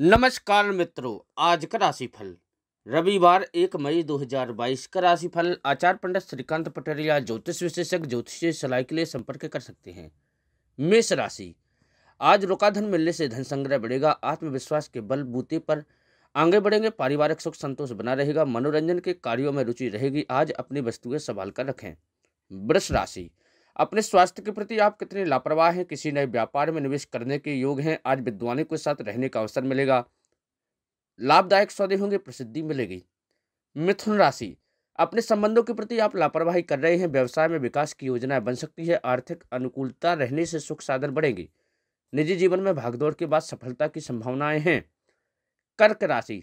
नमस्कार मित्रों आज का राशिफल रविवार एक मई 2022 का राशिफल आचार पंडित श्रीकांत पटेरिया ज्योतिष विशेषज्ञ ज्योतिषीय सलाह के लिए संपर्क कर सकते हैं मेष राशि आज रोकाधन मिलने से धन संग्रह बढ़ेगा आत्मविश्वास के बल बूते पर आगे बढ़ेंगे पारिवारिक सुख संतोष बना रहेगा मनोरंजन के कार्यों में रुचि रहेगी आज अपनी वस्तुएं संभाल कर रखें वृष राशि अपने स्वास्थ्य के प्रति आप कितने लापरवाह हैं किसी नए व्यापार में निवेश करने के योग हैं आज विद्वानों के साथ रहने का अवसर मिलेगा लाभदायक सौदे होंगे प्रसिद्धि मिलेगी मिथुन राशि अपने संबंधों के प्रति आप लापरवाही कर रहे हैं व्यवसाय में विकास की योजनाएं बन सकती है आर्थिक अनुकूलता रहने से सुख साधन बढ़ेंगे निजी जीवन में भागदौड़ के बाद सफलता की संभावनाएं हैं कर्क राशि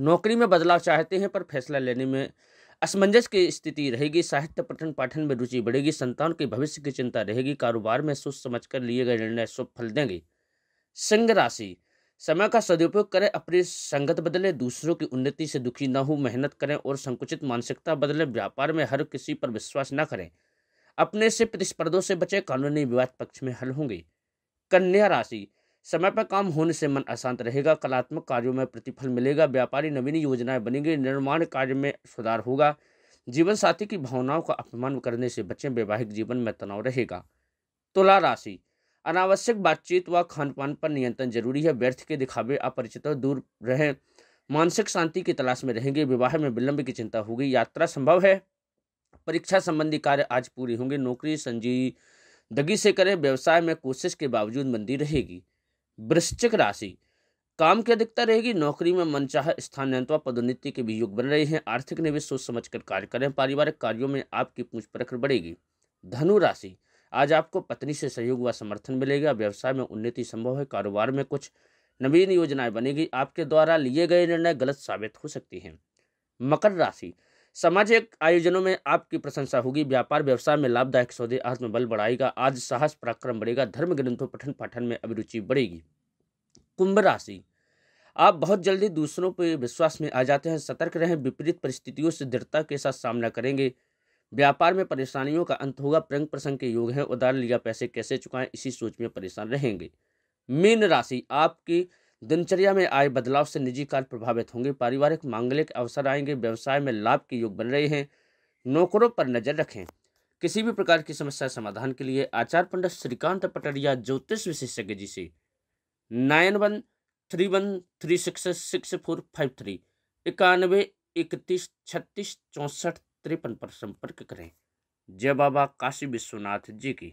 नौकरी में बदलाव चाहते हैं पर फैसला लेने में असमंजस की स्थिति रहेगी साहित्य पठन पाठन में रुचि बढ़ेगी संतान के भविष्य की चिंता रहेगी कारोबार में सोच समझ कर लिए गए निर्णय शुभ फल देंगे सिंह राशि समय का सदुपयोग करें अपनी संगत बदलें दूसरों की उन्नति से दुखी न हो मेहनत करें और संकुचित मानसिकता बदलें व्यापार में हर किसी पर विश्वास न करें अपने से प्रतिस्पर्धों से बचें कानूनी विवाद पक्ष में हल होंगे कन्या राशि समय पर काम होने से मन अशांत रहेगा कलात्मक कार्यों में प्रतिफल मिलेगा व्यापारी नवीन योजनाएं बनेंगी निर्माण कार्य में सुधार होगा जीवन साथी की भावनाओं का अपमान करने से बचें वैवाहिक जीवन में तनाव रहेगा तुला राशि अनावश्यक बातचीत व खान पान पर नियंत्रण जरूरी है व्यर्थ के दिखावे अपरिचित दूर रहें मानसिक शांति की तलाश में रहेंगे विवाह में विलंब की चिंता होगी यात्रा संभव है परीक्षा संबंधी कार्य आज पूरी होंगे नौकरी संजीदगी से करें व्यवसाय में कोशिश के बावजूद मंदी रहेगी वृश्चिक राशि काम की अधिकता रहेगी नौकरी में मनचाह स्थानांतवा पदोन्नति के भी योग बन रहे हैं आर्थिक निवेश सोच समझ कर कार्य करें पारिवारिक कार्यों में आपकी पूछ प्रखर बढ़ेगी धनु राशि आज आपको पत्नी से सहयोग व समर्थन मिलेगा व्यवसाय में उन्नति संभव है कारोबार में कुछ नवीन योजनाएं बनेगी आपके द्वारा लिए गए निर्णय गलत साबित हो सकती हैं मकर राशि सामाजिक आयोजनों में आपकी प्रशंसा होगी व्यापार व्यवसाय में लाभदायक सौदे आत्मबल बढ़ाएगा आज साहस पराक्रम बढ़ेगा धर्म ग्रंथों पठन पाठन में अभिरुचि बढ़ेगी कुंभ राशि आप बहुत जल्दी दूसरों पर विश्वास में आ जाते हैं सतर्क रहें विपरीत परिस्थितियों से दृढ़ता के साथ सामना करेंगे व्यापार में परेशानियों का अंत होगा प्रंग प्रसंग के योग हैं उधार लिया पैसे कैसे चुकाएं इसी सोच में परेशान रहेंगे मीन राशि आपकी दिनचर्या में आए बदलाव से निजी कार्य प्रभावित होंगे पारिवारिक मांगलिक अवसर आएंगे व्यवसाय में लाभ के योग बन रहे हैं नौकरों पर नजर रखें किसी भी प्रकार की समस्या समाधान के लिए आचार्य पंडित श्रीकांत पटरिया ज्योतिष विशेषज्ञ जी से nine one three one three six six four five three इक्यानवे इकतीस छत्तीस चौंसठ तिरपन पर संपर्क करें जय बाबा काशी विश्वनाथ जी की